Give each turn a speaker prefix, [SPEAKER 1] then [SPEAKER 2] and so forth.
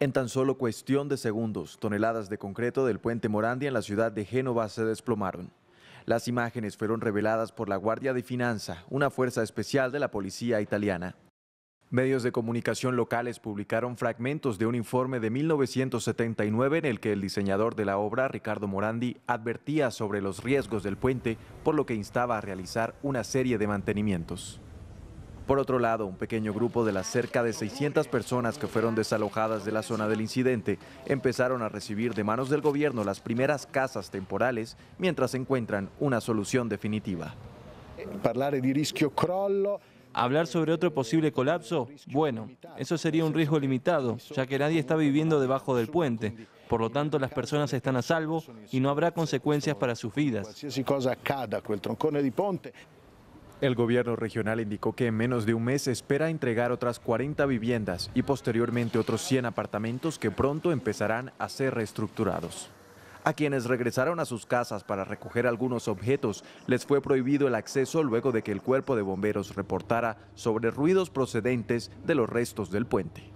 [SPEAKER 1] En tan solo cuestión de segundos, toneladas de concreto del puente Morandi en la ciudad de Génova se desplomaron. Las imágenes fueron reveladas por la Guardia de Finanza, una fuerza especial de la policía italiana. Medios de comunicación locales publicaron fragmentos de un informe de 1979 en el que el diseñador de la obra, Ricardo Morandi, advertía sobre los riesgos del puente, por lo que instaba a realizar una serie de mantenimientos. Por otro lado, un pequeño grupo de las cerca de 600 personas que fueron desalojadas de la zona del incidente empezaron a recibir de manos del gobierno las primeras casas temporales mientras encuentran una solución definitiva.
[SPEAKER 2] Hablar sobre otro posible colapso, bueno, eso sería un riesgo limitado, ya que nadie está viviendo debajo del puente. Por lo tanto, las personas están a salvo y no habrá consecuencias para sus vidas. El gobierno
[SPEAKER 1] regional indicó que en menos de un mes espera entregar otras 40 viviendas y posteriormente otros 100 apartamentos que pronto empezarán a ser reestructurados. A quienes regresaron a sus casas para recoger algunos objetos les fue prohibido el acceso luego de que el cuerpo de bomberos reportara sobre ruidos procedentes de los restos del puente.